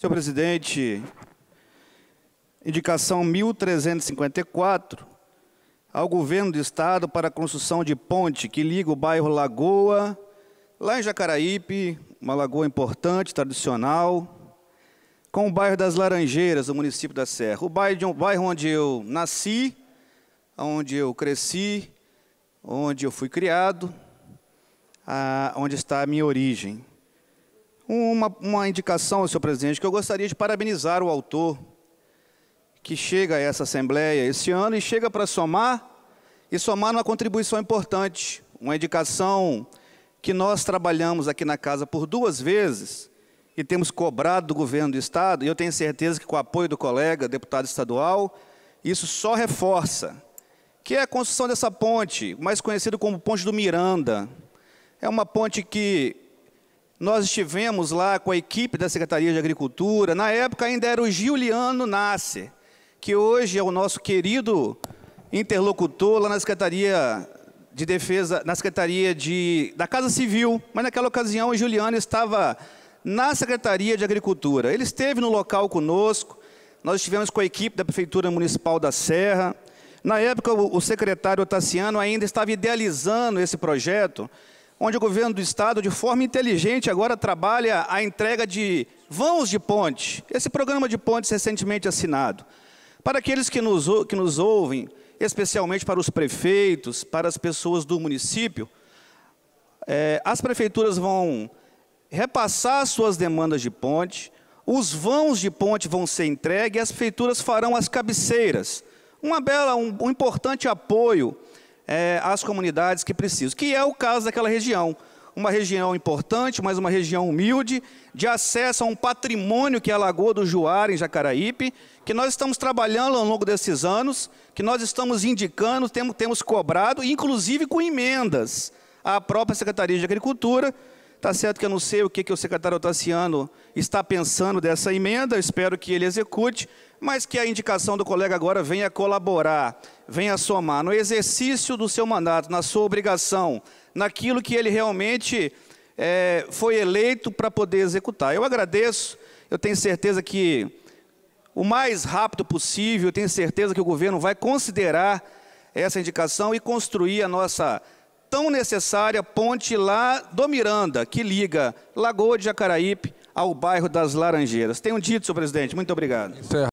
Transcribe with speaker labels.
Speaker 1: Senhor presidente, indicação 1354 ao governo do estado para a construção de ponte que liga o bairro Lagoa, lá em Jacaraípe, uma lagoa importante, tradicional, com o bairro das Laranjeiras, o município da Serra. O bairro, um bairro onde eu nasci, onde eu cresci, onde eu fui criado, a, onde está a minha origem. Uma, uma indicação, senhor presidente, que eu gostaria de parabenizar o autor que chega a essa Assembleia esse ano e chega para somar, e somar uma contribuição importante, uma indicação que nós trabalhamos aqui na Casa por duas vezes e temos cobrado do Governo do Estado, e eu tenho certeza que com o apoio do colega, deputado estadual, isso só reforça, que é a construção dessa ponte, mais conhecida como Ponte do Miranda. É uma ponte que nós estivemos lá com a equipe da Secretaria de Agricultura, na época ainda era o Giuliano Nasser, que hoje é o nosso querido interlocutor lá na Secretaria de Defesa, na Secretaria de, da Casa Civil, mas naquela ocasião o Juliano estava na Secretaria de Agricultura. Ele esteve no local conosco, nós estivemos com a equipe da Prefeitura Municipal da Serra. Na época, o, secretário Otaciano ainda estava idealizando esse projeto onde o governo do estado, de forma inteligente, agora trabalha a entrega de vãos de ponte, esse programa de pontes recentemente assinado. Para aqueles que nos, que nos ouvem, especialmente para os prefeitos, para as pessoas do município, é, as prefeituras vão repassar suas demandas de ponte, os vãos de ponte vão ser entregues e as prefeituras farão as cabeceiras. Uma bela, um, um importante apoio é, comunidades que precisam, que é o caso daquela região. Uma região importante, mas uma região humilde, de acesso a um patrimônio que é a Lagoa do Juara, em Jacaraípe, que nós estamos trabalhando ao longo desses anos, que nós estamos indicando, temos, temos cobrado, inclusive com emendas à própria Secretaria de Agricultura, Tá certo que eu não sei o que, que o secretário Otaciano está pensando dessa emenda, espero que ele execute, mas que a indicação do colega agora venha colaborar, venha somar no exercício do seu mandato, na sua obrigação, naquilo que ele realmente é, foi eleito para poder executar. Eu agradeço, eu tenho certeza que o mais rápido possível, eu tenho certeza que o governo vai considerar essa indicação e construir a nossa tão necessária ponte lá do Miranda, que liga Lagoa de Jacaraípe ao bairro das Laranjeiras. Tem um dito, senhor presidente. Muito obrigado.